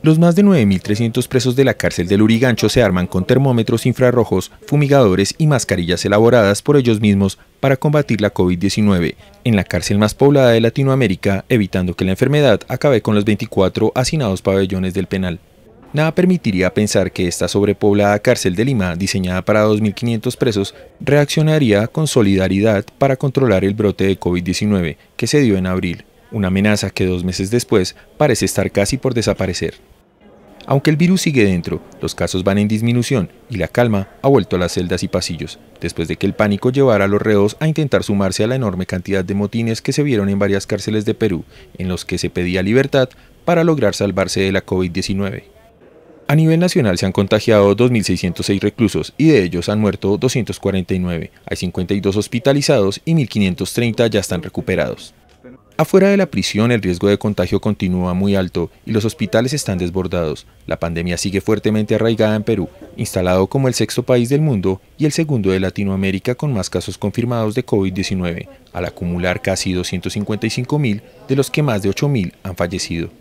Los más de 9.300 presos de la cárcel del Urigancho se arman con termómetros infrarrojos, fumigadores y mascarillas elaboradas por ellos mismos para combatir la COVID-19 en la cárcel más poblada de Latinoamérica, evitando que la enfermedad acabe con los 24 hacinados pabellones del penal. Nada permitiría pensar que esta sobrepoblada cárcel de Lima, diseñada para 2.500 presos, reaccionaría con solidaridad para controlar el brote de COVID-19 que se dio en abril una amenaza que dos meses después parece estar casi por desaparecer. Aunque el virus sigue dentro, los casos van en disminución y la calma ha vuelto a las celdas y pasillos, después de que el pánico llevara a los reos a intentar sumarse a la enorme cantidad de motines que se vieron en varias cárceles de Perú, en los que se pedía libertad para lograr salvarse de la COVID-19. A nivel nacional se han contagiado 2.606 reclusos y de ellos han muerto 249. Hay 52 hospitalizados y 1.530 ya están recuperados. Afuera de la prisión el riesgo de contagio continúa muy alto y los hospitales están desbordados. La pandemia sigue fuertemente arraigada en Perú, instalado como el sexto país del mundo y el segundo de Latinoamérica con más casos confirmados de COVID-19, al acumular casi 255.000, de los que más de 8.000 han fallecido.